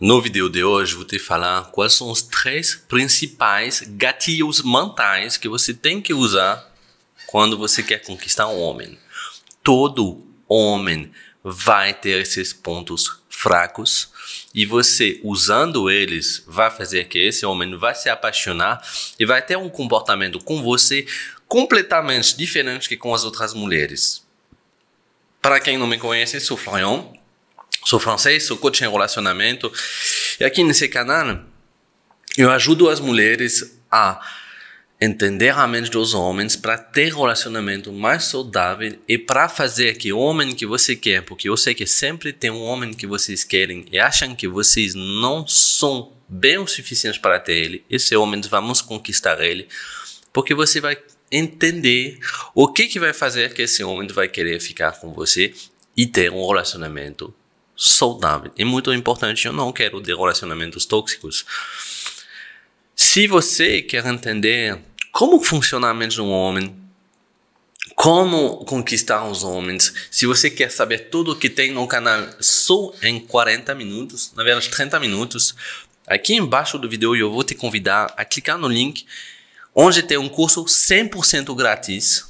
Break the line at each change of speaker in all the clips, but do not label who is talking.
No vídeo de hoje, vou te falar quais são os três principais gatilhos mentais que você tem que usar quando você quer conquistar um homem. Todo homem vai ter esses pontos fracos e você usando eles vai fazer que esse homem vai se apaixonar e vai ter um comportamento com você completamente diferente que com as outras mulheres. Para quem não me conhece, sou Florian, sou francês, sou coach em relacionamento. E aqui nesse canal, eu ajudo as mulheres a entender a mente dos homens para ter relacionamento mais saudável e para fazer que o homem que você quer, porque eu sei que sempre tem um homem que vocês querem e acham que vocês não são bem o suficiente para ter ele. Esse homem vamos conquistar ele, porque você vai entender o que que vai fazer que esse homem vai querer ficar com você e ter um relacionamento saudável. E muito importante, eu não quero de relacionamentos tóxicos. Se você quer entender como funciona a mente de um homem, como conquistar os homens, se você quer saber tudo o que tem no canal só em 40 minutos, na verdade 30 minutos, aqui embaixo do vídeo eu vou te convidar a clicar no link onde tem um curso 100% grátis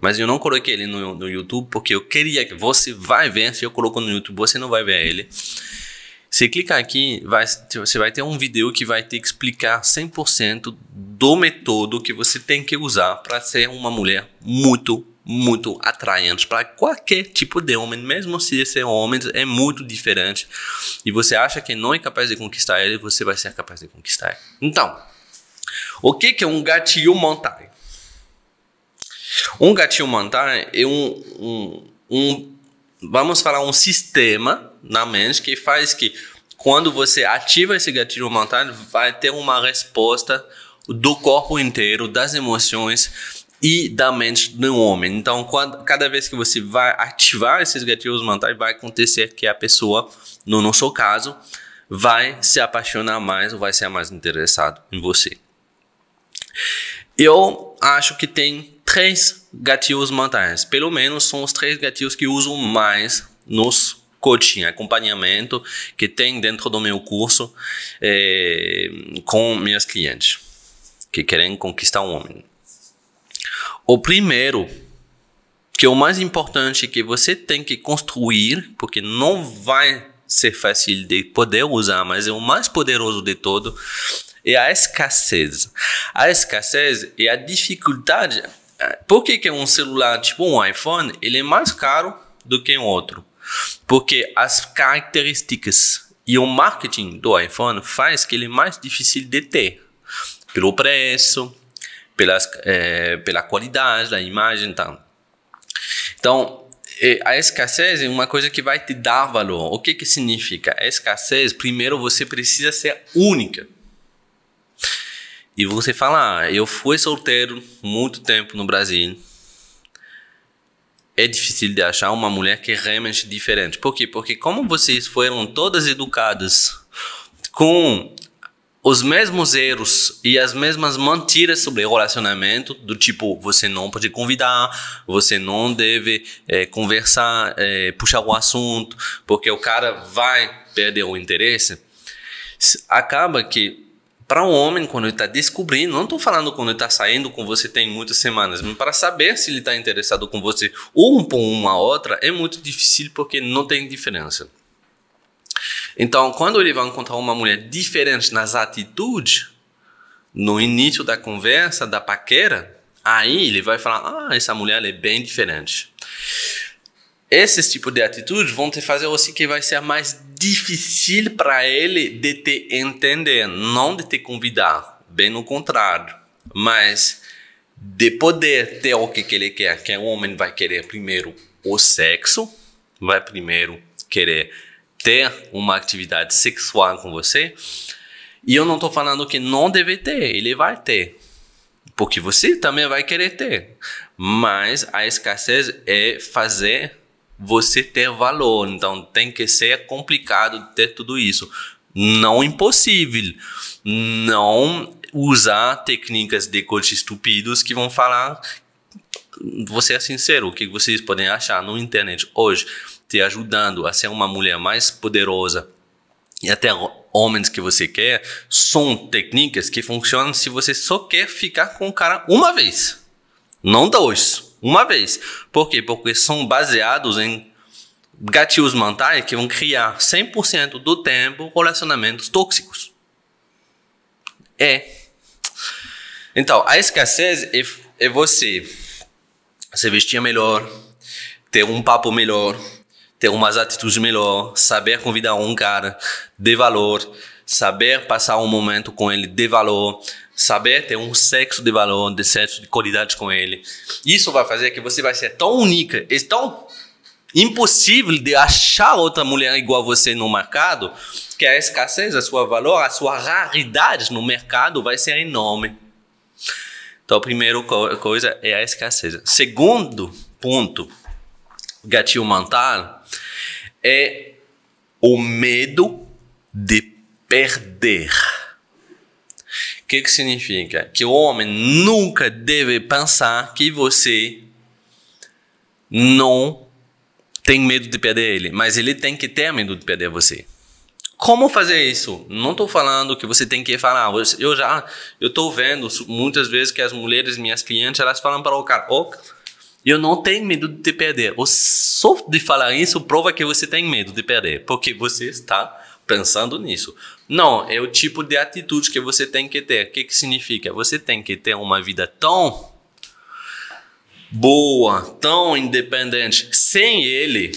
mas eu não coloquei ele no, no YouTube porque eu queria que você vai ver. Se eu coloco no YouTube, você não vai ver ele. Você clicar aqui, vai, você vai ter um vídeo que vai te explicar 100% do método que você tem que usar para ser uma mulher muito, muito atraente para qualquer tipo de homem, mesmo se esse homem é muito diferente e você acha que não é capaz de conquistar ele, você vai ser capaz de conquistar ele. Então, o que, que é um gatilho mental? Um gatilho mental é um, um, um, vamos falar, um sistema na mente que faz que quando você ativa esse gatilho mental, vai ter uma resposta do corpo inteiro, das emoções e da mente do homem. Então, quando, cada vez que você vai ativar esses gatilhos mentais, vai acontecer que a pessoa, no nosso caso, vai se apaixonar mais ou vai ser mais interessado em você. Eu acho que tem três gatilhos mentais. Pelo menos são os três gatilhos que uso mais nos coaching, acompanhamento que tem dentro do meu curso é, com minhas clientes que querem conquistar um homem. O primeiro, que é o mais importante, que você tem que construir, porque não vai ser fácil de poder usar, mas é o mais poderoso de todo, é a escassez. A escassez é a dificuldade por que, que um celular tipo um iPhone ele é mais caro do que um outro? Porque as características e o marketing do iPhone faz que ele é mais difícil de ter pelo preço, pelas, é, pela qualidade da imagem, tal. Então a escassez é uma coisa que vai te dar valor. O que que significa? A escassez, primeiro você precisa ser única. E você fala, ah, eu fui solteiro muito tempo no Brasil. É difícil de achar uma mulher que é realmente diferente. Por quê? Porque como vocês foram todas educadas com os mesmos erros e as mesmas mentiras sobre relacionamento, do tipo, você não pode convidar, você não deve é, conversar, é, puxar o assunto, porque o cara vai perder o interesse, acaba que para um homem, quando ele está descobrindo, não estou falando quando ele está saindo com você tem muitas semanas, mas para saber se ele está interessado com você ou um por uma outra, é muito difícil porque não tem diferença. Então, quando ele vai encontrar uma mulher diferente nas atitudes, no início da conversa, da paquera, aí ele vai falar: Ah, essa mulher é bem diferente. Esses tipo de atitudes vão te fazer assim que vai ser mais difícil para ele de te entender, não de te convidar, bem no contrário. Mas de poder ter o que, que ele quer, que o homem vai querer primeiro o sexo, vai primeiro querer ter uma atividade sexual com você. E eu não estou falando que não deve ter, ele vai ter. Porque você também vai querer ter. Mas a escassez é fazer você ter valor. Então tem que ser complicado ter tudo isso. Não impossível. Não usar técnicas de coach estúpidos que vão falar. Você é sincero, o que vocês podem achar na internet hoje, te ajudando a ser uma mulher mais poderosa e até homens que você quer, são técnicas que funcionam se você só quer ficar com o cara uma vez, não dois uma vez. Por quê? Porque são baseados em gatilhos mentais que vão criar 100% do tempo relacionamentos tóxicos. É. Então, a escassez é, é você se vestir melhor, ter um papo melhor, ter umas atitudes melhor, saber convidar um cara de valor, saber passar um momento com ele de valor, saber ter um sexo de valor, de sexo de qualidade com ele. Isso vai fazer que você vai ser tão única e tão impossível de achar outra mulher igual a você no mercado, que a escassez, a sua valor, a sua raridade no mercado vai ser enorme. Então, a primeira co coisa é a escassez. Segundo ponto, gatilho mental, é o medo de perder. O que, que significa? Que o homem nunca deve pensar que você não tem medo de perder ele, mas ele tem que ter medo de perder você. Como fazer isso? Não estou falando que você tem que falar. Eu já, eu estou vendo muitas vezes que as mulheres, minhas clientes, elas falam para o cara, oh, eu não tenho medo de te perder. Só de falar isso prova que você tem medo de perder, porque você está pensando nisso. Não, é o tipo de atitude que você tem que ter. O que, que significa? Você tem que ter uma vida tão boa, tão independente. Sem ele,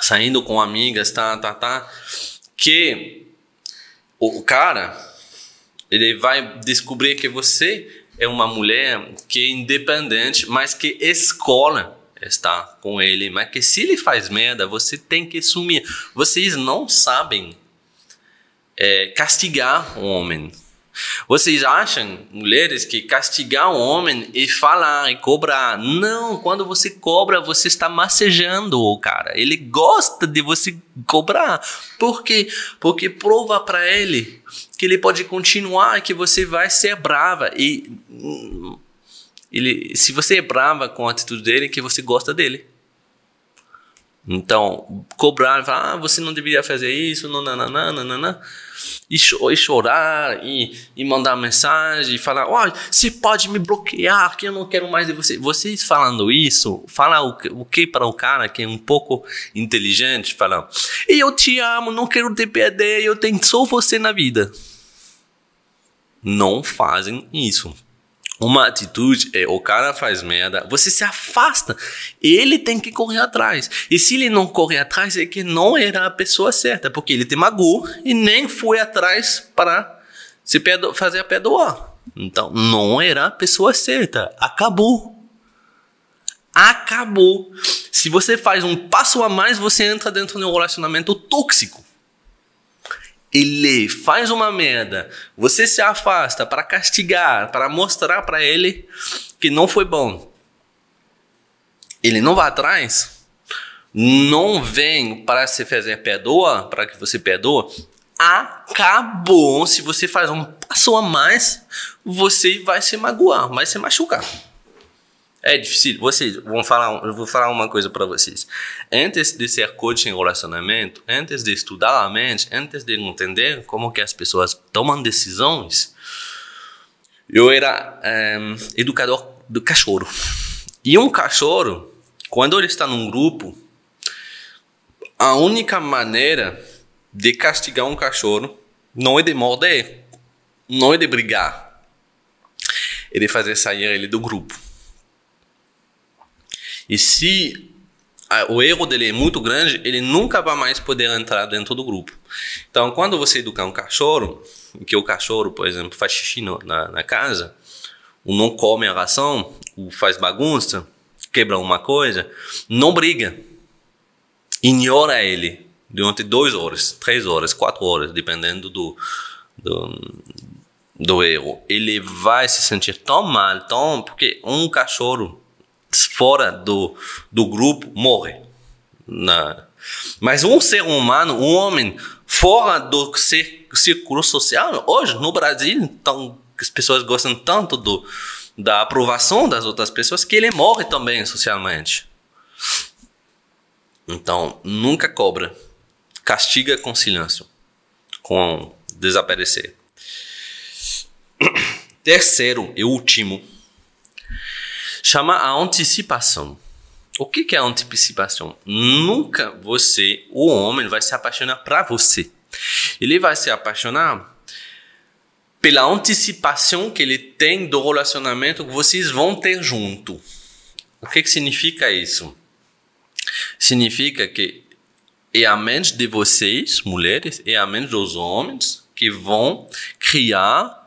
saindo com amigas, tá, tá, tá, que o cara ele vai descobrir que você é uma mulher que é independente, mas que escola está com ele, mas que se ele faz merda, você tem que sumir. Vocês não sabem é, castigar um homem. Vocês acham, mulheres, que castigar um homem e falar e cobrar? Não, quando você cobra, você está macejando o cara. Ele gosta de você cobrar. Por quê? Porque prova para ele que ele pode continuar e que você vai ser brava. E ele, se você é brava com a atitude dele, é que você gosta dele. Então, cobrar, falar, ah, você não deveria fazer isso, não, não, não, não, não, não. E, chorar, e, e mandar mensagem, e falar, você pode me bloquear, que eu não quero mais de você. Vocês falando isso, fala o, o que para o cara que é um pouco inteligente, falando, eu te amo, não quero te perder, eu tenho só você na vida. Não fazem isso uma atitude é o cara faz merda, você se afasta. Ele tem que correr atrás. E se ele não correr atrás, é que não era a pessoa certa, porque ele te magoou e nem foi atrás para se perdo fazer perdoar. Então, não era a pessoa certa. Acabou. Acabou. Se você faz um passo a mais, você entra dentro de um relacionamento tóxico ele faz uma merda, você se afasta para castigar, para mostrar para ele que não foi bom. Ele não vai atrás, não vem para se fazer perdoa, para que você perdoa. Acabou. Se você faz um passo a mais, você vai se magoar, vai se machucar. É difícil. Vocês vão falar, eu vou falar uma coisa para vocês. Antes de ser coach em relacionamento, antes de estudar a mente, antes de entender como que as pessoas tomam decisões, eu era um, ehm, educador do cachorro. E um cachorro, quando ele está num grupo, a única maneira de castigar um cachorro não é de morder, não é de brigar, é de fazer sair ele do grupo. E se o erro dele é muito grande, ele nunca vai mais poder entrar dentro do grupo. Então, quando você educar um cachorro, que o cachorro, por exemplo, faz xixi no, na, na, casa, ou não come a ração, ou faz bagunça, quebra uma coisa, não briga. Ignora ele durante duas horas, três horas, quatro horas, dependendo do, do, do erro. Ele vai se sentir tão mal, tão. Porque um cachorro fora do, do grupo morre. Na... Mas um ser humano, um homem fora do círculo social, hoje no Brasil, tão, as pessoas gostam tanto do, da aprovação das outras pessoas que ele morre também socialmente. Então, nunca cobra. Castiga com silêncio, com desaparecer. Terceiro e último chama a antecipação. O que, que é a antecipação? Nunca você, o homem, vai se apaixonar para você. Ele vai se apaixonar pela antecipação que ele tem do relacionamento que vocês vão ter junto. O que, que significa isso? Significa que é a mente de vocês, mulheres, e é a mente dos homens que vão criar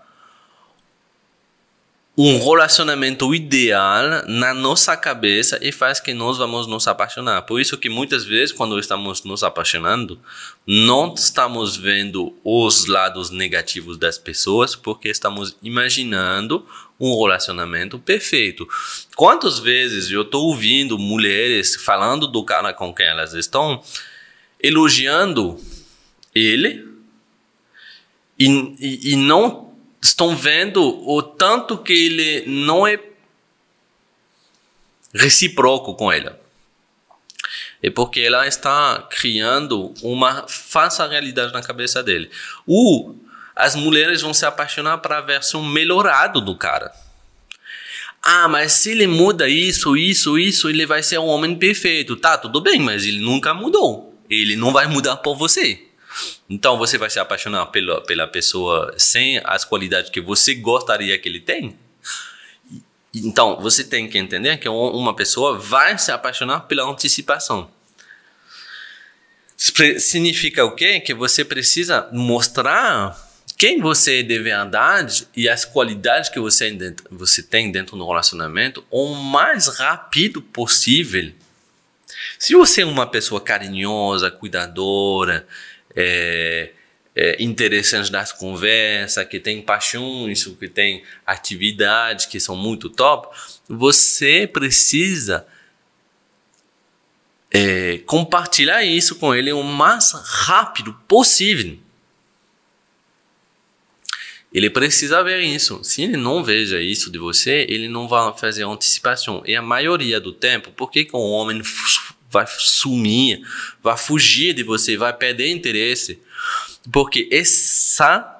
um relacionamento ideal na nossa cabeça e faz que nós vamos nos apaixonar. Por isso que muitas vezes quando estamos nos apaixonando, não estamos vendo os lados negativos das pessoas porque estamos imaginando um relacionamento perfeito. Quantas vezes eu estou ouvindo mulheres falando do cara com quem elas estão, elogiando ele e, e, e não estão vendo o tanto que ele não é recíproco com ela. É porque ela está criando uma falsa realidade na cabeça dele. O as mulheres vão se apaixonar para a versão melhorado do cara. Ah, mas se ele muda isso, isso, isso, ele vai ser um homem perfeito. Tá, tudo bem, mas ele nunca mudou. Ele não vai mudar por você. Então você vai se apaixonar pela, pela pessoa sem as qualidades que você gostaria que ele tem? Então você tem que entender que uma pessoa vai se apaixonar pela antecipação. Significa o quê? Que você precisa mostrar quem você é de verdade e as qualidades que você, você tem dentro do relacionamento o mais rápido possível. Se você é uma pessoa carinhosa, cuidadora, é, é, interessantes das conversas, que tem paixões, que tem atividades que são muito top, você precisa é, compartilhar isso com ele o mais rápido possível. Ele precisa ver isso. Se ele não veja isso de você, ele não vai fazer antecipação. E a maioria do tempo, por que, que um homem vai sumir, vai fugir de você, vai perder interesse. Porque essa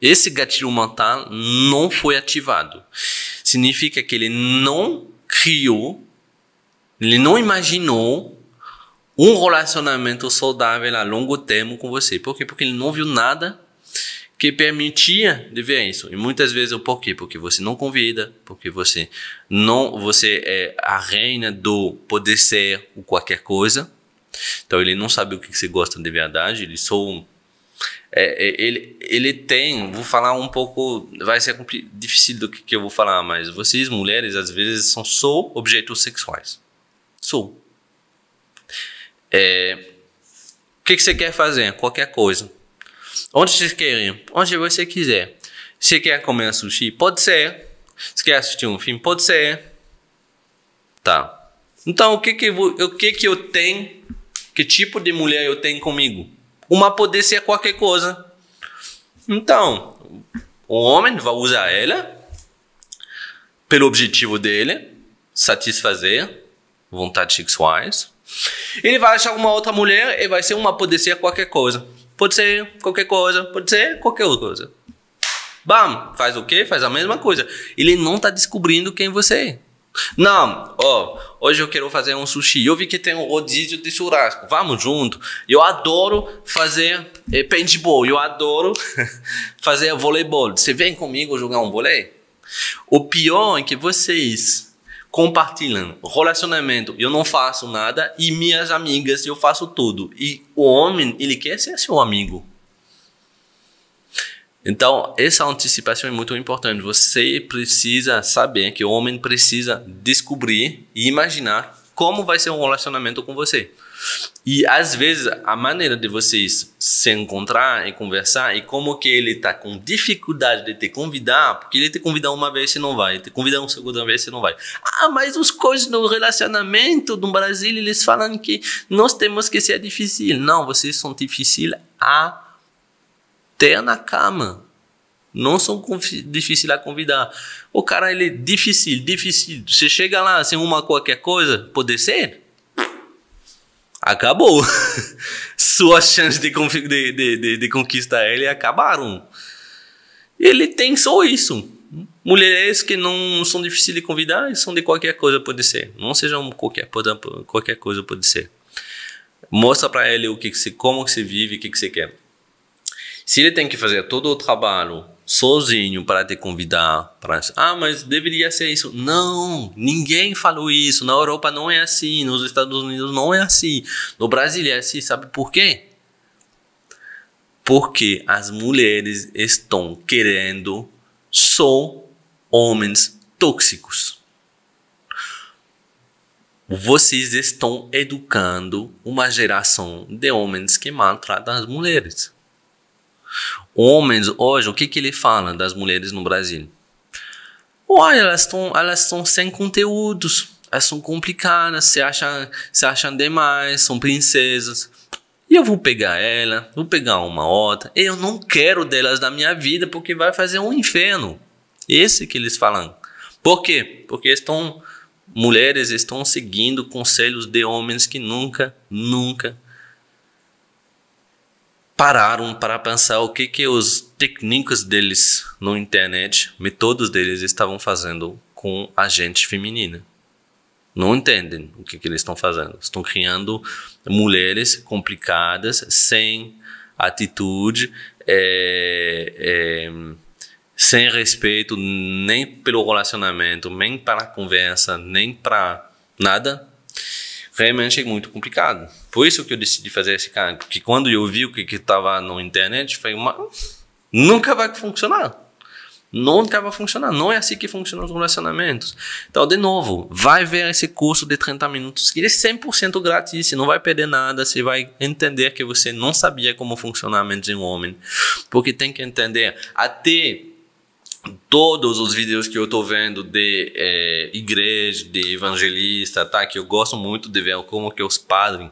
esse gatilho mental não foi ativado. Significa que ele não criou, ele não imaginou um relacionamento saudável a longo termo com você. Por quê? Porque ele não viu nada que permitia de ver isso E muitas vezes o porquê? Porque você não convida, porque você não você é a reina do poder ser o qualquer coisa. Então ele não sabe o que você gosta de verdade, ele sou é, é, ele, ele tem, vou falar um pouco, vai ser difícil do que, que eu vou falar, mas vocês mulheres às vezes são só objetos sexuais. Sou. É, o que, que você quer fazer? Qualquer coisa. Onde vocês querem? Onde você quiser. Se quer comer sushi? Pode ser. Se quer assistir um filme? Pode ser. Tá. Então, o que que, eu, o que que eu tenho? Que tipo de mulher eu tenho comigo? Uma poder ser qualquer coisa. Então, o homem vai usar ela pelo objetivo dele, satisfazer vontades sexuais. Ele vai achar uma outra mulher e vai ser uma poder ser qualquer coisa. Pode ser qualquer coisa, pode ser qualquer outra coisa. Bam, faz o quê? Faz a mesma coisa. Ele não está descobrindo quem você é. Não, ó, oh, hoje eu quero fazer um sushi. Eu vi que tem um rodízio de churrasco. Vamos junto. Eu adoro fazer eh, paintball. Eu adoro fazer voleibol. Você vem comigo jogar um vôlei? O pior é que vocês compartilhando relacionamento, eu não faço nada e minhas amigas eu faço tudo. E o homem, ele quer ser seu amigo. Então, essa antecipação é muito importante. Você precisa saber que o homem precisa descobrir e imaginar como vai ser um relacionamento com você. E às vezes a maneira de vocês se encontrar e conversar e como que ele tá com dificuldade de te convidar, porque ele te convidar uma vez e não vai, te convidar uma segunda vez e não vai. Ah, mas os coisas no relacionamento do Brasil, eles falam que nós temos que ser difícil. Não, vocês são difíceis até na cama. Não são difíceis a convidar. O cara, ele é difícil, difícil. Você chega lá sem assim, uma qualquer coisa, pode ser? acabou. Suas chances de, de, de, de, conquistar ele acabaram. Ele tem só isso. Mulheres que não são difíceis de convidar, são de qualquer coisa pode ser. Não sejam qualquer, qualquer coisa pode ser. Mostra para ele o que, que você, como que você vive, o que, que você quer. Se ele tem que fazer todo o trabalho sozinho para te convidar para ah mas deveria ser isso não ninguém falou isso na Europa não é assim nos Estados Unidos não é assim no Brasil é assim sabe por quê porque as mulheres estão querendo só homens tóxicos vocês estão educando uma geração de homens que maltratam as mulheres homens hoje, o que, que ele fala das mulheres no Brasil? Olha, elas estão elas sem conteúdos, elas são complicadas, se acham, se acham demais, são princesas. E eu vou pegar ela, vou pegar uma outra. Eu não quero delas da minha vida porque vai fazer um inferno. Esse que eles falam. Por quê? Porque estão mulheres estão seguindo conselhos de homens que nunca, nunca pararam para pensar o que que os técnicos deles na internet, métodos deles estavam fazendo com a gente feminina. Não entendem o que, que eles estão fazendo. Estão criando mulheres complicadas, sem atitude, é, é, sem respeito nem pelo relacionamento, nem para a conversa, nem para nada realmente é muito complicado. Por isso que eu decidi fazer esse cargo, porque quando eu vi o que estava na internet, foi uma nunca vai funcionar. Nunca vai funcionar. Não é assim que funcionam os relacionamentos. Então, de novo, vai ver esse curso de 30 minutos, que ele é 100% grátis. Você não vai perder nada. Você vai entender que você não sabia como funcionar a mente de um homem. Porque tem que entender. Até todos os vídeos que eu tô vendo de é, igreja, de evangelista, tá? Que eu gosto muito de ver como que os padres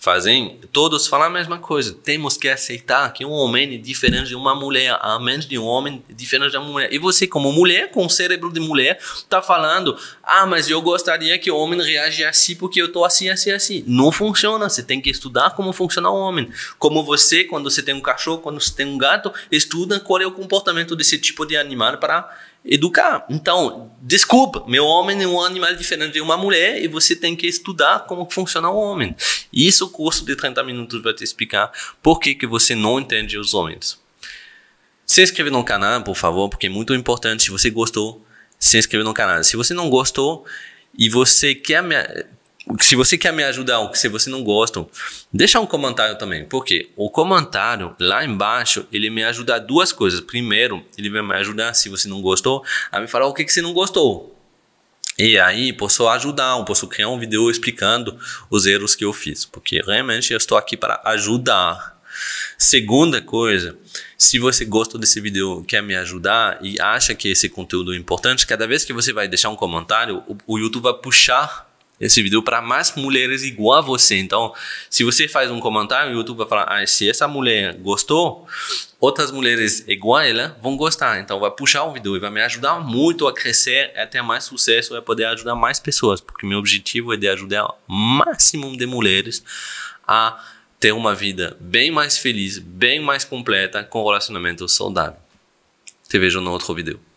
fazem, todos falam a mesma coisa. Temos que aceitar que um homem é diferente de uma mulher, a menos de um homem é diferente de uma mulher. E você, como mulher, com cérebro de mulher, tá falando: ah, mas eu gostaria que o homem reagisse assim porque eu estou assim, assim, assim. Não funciona. Você tem que estudar como funciona o homem. Como você, quando você tem um cachorro, quando você tem um gato, estuda qual é o comportamento desse tipo de animal para educar. Então, desculpa, meu homem é um animal diferente de uma mulher e você tem que estudar como funciona o homem. E isso o curso de 30 minutos vai te explicar por que, que você não entende os homens. Se inscreve no canal, por favor, porque é muito importante. Se você gostou, se inscreve no canal. Se você não gostou e você quer me se você quer me ajudar ou se você não gosta, deixa um comentário também. Porque o comentário lá embaixo, ele me ajuda a duas coisas. Primeiro, ele vai me ajudar, se você não gostou, a me falar o que, que você não gostou. E aí, posso ajudar, posso criar um vídeo explicando os erros que eu fiz. Porque realmente eu estou aqui para ajudar. Segunda coisa, se você gostou desse vídeo, quer me ajudar e acha que esse conteúdo é importante, cada vez que você vai deixar um comentário, o YouTube vai puxar esse vídeo é para mais mulheres igual a você. Então, se você faz um comentário, o YouTube vai falar: ah, se essa mulher gostou, outras mulheres igual a ela vão gostar. Então, vai puxar o vídeo e vai me ajudar muito a crescer, a ter mais sucesso e a poder ajudar mais pessoas, porque meu objetivo é de ajudar o máximo de mulheres a ter uma vida bem mais feliz, bem mais completa, com relacionamento saudável. Te vejo no outro vídeo.